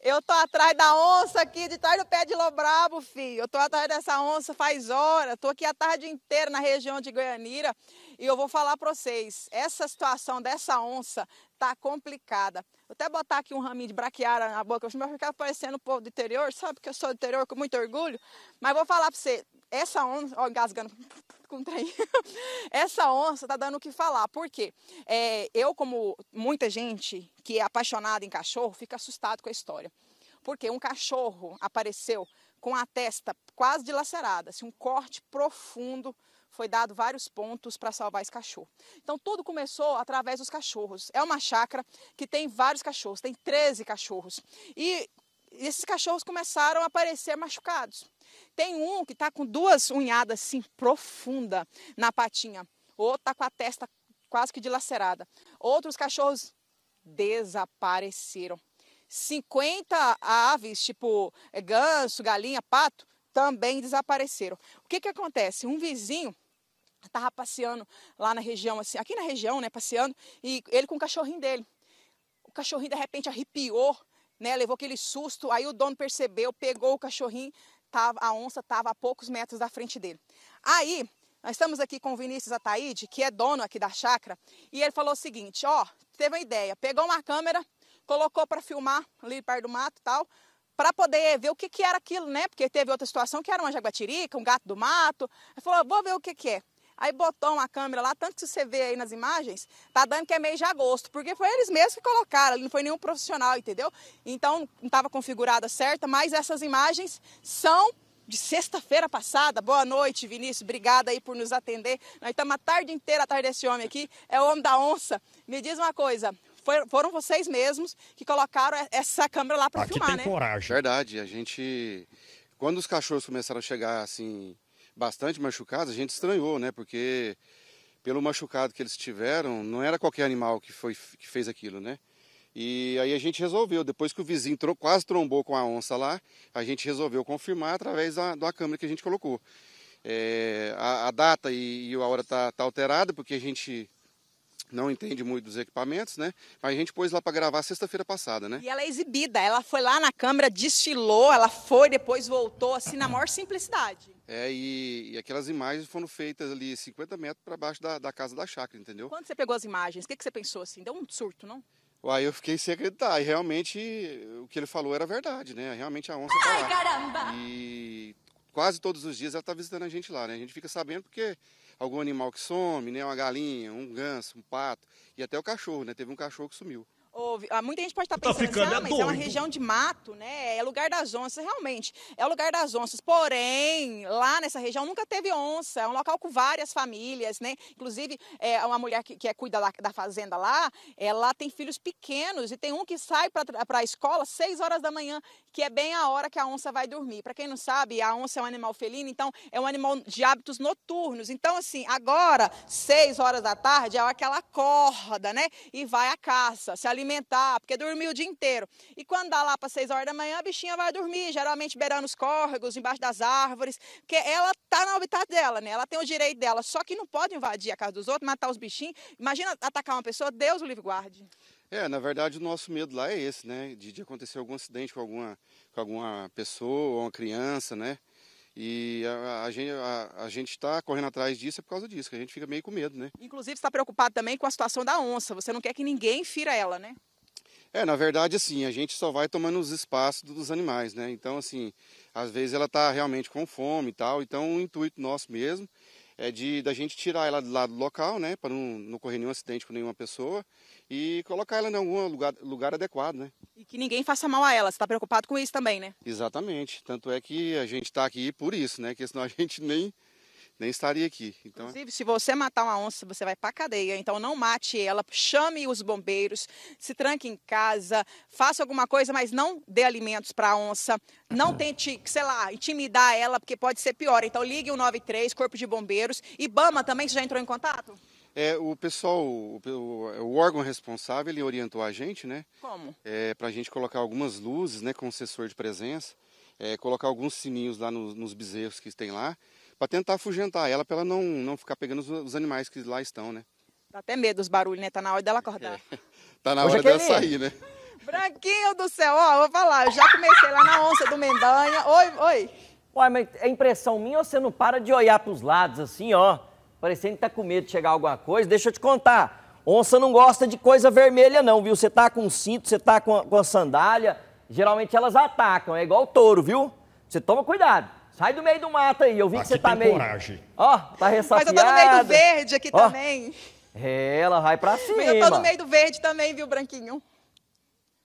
Eu tô atrás da onça aqui, de trás do pé de lobrabo, filho. Eu tô atrás dessa onça faz hora. Tô aqui a tarde inteira na região de Goianira e eu vou falar para vocês. Essa situação dessa onça tá complicada. Vou até botar aqui um raminho de braquiara na boca, eu vai ficar parecendo o povo do interior, sabe que eu sou do interior com muito orgulho, mas vou falar para você, essa onça, ó, engasgando com o trem. Essa onça tá dando o que falar. Por quê? É, eu, como muita gente que é apaixonada em cachorro, fica assustado com a história. Porque um cachorro apareceu com a testa quase dilacerada, assim, um corte profundo foi dado vários pontos para salvar esse cachorro. Então tudo começou através dos cachorros. É uma chácara que tem vários cachorros, tem 13 cachorros. E esses cachorros começaram a aparecer machucados. Tem um que está com duas unhadas assim profunda na patinha. Outro está com a testa quase que dilacerada. Outros cachorros desapareceram. 50 aves, tipo eh, ganso, galinha, pato, também desapareceram. O que, que acontece? Um vizinho estava passeando lá na região, assim, aqui na região, né, passeando, e ele com o cachorrinho dele. O cachorrinho de repente arrepiou, né, levou aquele susto, aí o dono percebeu, pegou o cachorrinho, tava, a onça estava a poucos metros da frente dele. Aí, nós estamos aqui com o Vinícius Ataíde, que é dono aqui da chácara, e ele falou o seguinte, ó, teve uma ideia, pegou uma câmera, colocou para filmar ali perto do mato e tal, para poder ver o que, que era aquilo, né? Porque teve outra situação que era uma jaguatirica, um gato do mato. Ele falou, vou ver o que, que é. Aí botou uma câmera lá, tanto que você vê aí nas imagens, tá dando que é mês de agosto, porque foi eles mesmos que colocaram, não foi nenhum profissional, entendeu? Então não estava configurada certa, mas essas imagens são de sexta-feira passada. Boa noite, Vinícius. Obrigada aí por nos atender. Nós estamos a tarde inteira atrás desse homem aqui. É o homem da onça. Me diz uma coisa. Foram vocês mesmos que colocaram essa câmera lá para ah, filmar, tem né? coragem. Verdade. A gente... Quando os cachorros começaram a chegar, assim, bastante machucados, a gente estranhou, né? Porque pelo machucado que eles tiveram, não era qualquer animal que, foi, que fez aquilo, né? E aí a gente resolveu, depois que o vizinho tro quase trombou com a onça lá, a gente resolveu confirmar através da, da câmera que a gente colocou. É, a, a, data e, e a hora está tá alterada, porque a gente não entende muito dos equipamentos, né? Mas a gente pôs lá para gravar sexta-feira passada, né? E ela é exibida, ela foi lá na câmera, destilou, ela foi, depois voltou, assim, na maior simplicidade. É, e, e aquelas imagens foram feitas ali 50 metros para baixo da, da, casa da chácara, entendeu? Quando você pegou as imagens, o que, que você pensou assim? Deu um surto, não? Uai, eu fiquei sem acreditar, e realmente o que ele falou era verdade, né? Realmente a onça tá lá. Ai, caramba! E quase todos os dias ela tá visitando a gente lá, né? A gente fica sabendo porque algum animal que some, né? Uma galinha, um ganso, um pato e até o cachorro, né? Teve um cachorro que sumiu. Houve. Ah, muita gente pode estar pensando, tá ah, mas é, é uma região de mato, né? É lugar das onças, realmente. É o lugar das onças. Porém, lá nessa região nunca teve onça. É um local com várias famílias, né? Inclusive, é uma mulher que, que é, cuida da, da, fazenda lá, ela tem filhos pequenos e tem um que sai para a escola às 6 horas da manhã, que é bem a hora que a onça vai dormir. Para quem não sabe, a onça é um animal felino, então é um animal de hábitos noturnos. Então, assim, agora, 6 horas da tarde, é aquela corda, né? E vai à caça, se alimenta alimentar, porque dormiu o dia inteiro. E quando dá lá para 6 horas da manhã, a bichinha vai dormir, geralmente beirando os córregos, embaixo das árvores, porque ela tá na habitat dela, né? Ela tem o direito dela, só que não pode invadir a casa dos outros, matar os bichinhos. Imagina atacar uma pessoa, Deus o livre guarde. É, na verdade o nosso medo lá é esse, né? De, de acontecer algum acidente com alguma, com alguma pessoa ou uma criança, né? E a, a, a gente está correndo atrás disso é por causa disso, que a gente fica meio com medo, né? Inclusive está preocupado também com a situação da onça. Você não quer que ninguém fira ela, né? É, na verdade, assim, a gente só vai tomando os espaços dos animais, né? Então, assim, às vezes ela está realmente com fome e tal. Então, o intuito nosso mesmo é de da gente tirar ela lá do local, né, para não, não correr nenhum acidente com nenhuma pessoa e colocar ela em algum lugar, lugar adequado, né? E que ninguém faça mal a ela. Você está preocupado com isso também, né? Exatamente. Tanto é que a gente está aqui por isso, né? Que senão a gente nem nem estaria aqui. Então... Inclusive, se você matar uma onça, você vai para cadeia. Então, não mate ela, chame os bombeiros, se tranque em casa, faça alguma coisa, mas não dê alimentos para a onça. Não ah. tente, sei lá, intimidar ela, porque pode ser pior. Então, ligue o 93, Corpo de Bombeiros. E Bama também, você já entrou em contato? É, o pessoal, o, o, é órgão responsável, ele orientou a gente, né? Como? É, para a gente colocar algumas luzes, né, com sensor de presença, é, colocar alguns sininhos lá nos, nos bezerros que tem lá para tentar afugentar ela, para ela não, não ficar pegando os, os, animais que lá estão, né? Dá até medo dos barulhos, né? Tá na hora dela acordar. É. Tá na Hoje hora é dela sair, né? Branquinho do céu, ó, vou falar, eu já comecei lá na onça do Mendanha. Oi, oi. Ué, mas é impressão minha ou você não para de olhar para os lados assim, ó? Parecendo que tá com medo de chegar alguma coisa. Deixa eu te contar. Onça não gosta de coisa vermelha, não, viu? Você tá com cinto, você tá com, com sandália. Geralmente elas atacam, é igual touro, viu? Você toma cuidado. Sai do meio do mato aí. Eu vi aqui que você tá meio. Coragem. Ó, tá ressafiado. Mas eu tô no meio do verde aqui Ó. também. É, ela vai pra cima. Mas eu tô no meio do verde também, viu, Branquinho?